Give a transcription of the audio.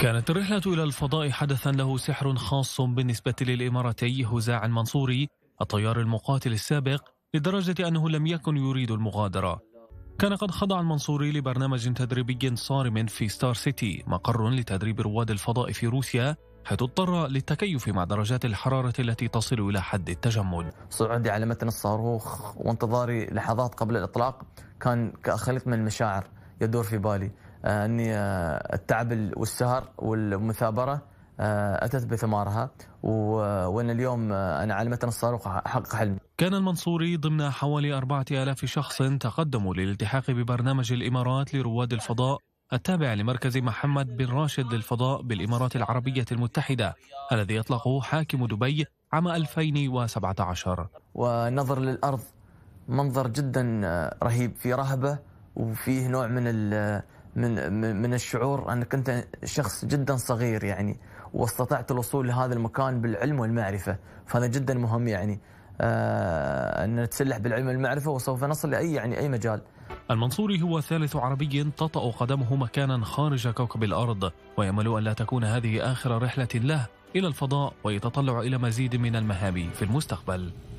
كانت الرحلة إلى الفضاء حدثا له سحر خاص بالنسبة للإماراتي هزاع المنصوري الطيار المقاتل السابق لدرجة أنه لم يكن يريد المغادرة كان قد خضع المنصوري لبرنامج تدريبي صارم في ستار سيتي مقر لتدريب رواد الفضاء في روسيا حيث اضطر للتكيف مع درجات الحرارة التي تصل إلى حد التجمد صعودي على متن الصاروخ وانتظاري لحظات قبل الإطلاق كان خليط من المشاعر يدور في بالي آه، اني آه، التعب والسهر والمثابره آه، اتت بثمارها وان اليوم انا على متن الصاروخ احقق حلمي. كان المنصوري ضمن حوالي 4000 شخص تقدموا للالتحاق ببرنامج الامارات لرواد الفضاء التابع لمركز محمد بن راشد للفضاء بالامارات العربيه المتحده الذي اطلقه حاكم دبي عام 2017 والنظر للارض منظر جدا رهيب في رهبه وفيه نوع من من من الشعور انك انت شخص جدا صغير يعني واستطعت الوصول لهذا المكان بالعلم والمعرفه فهذا جدا مهم يعني آه، ان نتسلح بالعلم والمعرفه وسوف نصل لاي يعني اي مجال. المنصوري هو ثالث عربي تطأ قدمه مكانا خارج كوكب الارض ويامل ان لا تكون هذه اخر رحله له الى الفضاء ويتطلع الى مزيد من المهام في المستقبل.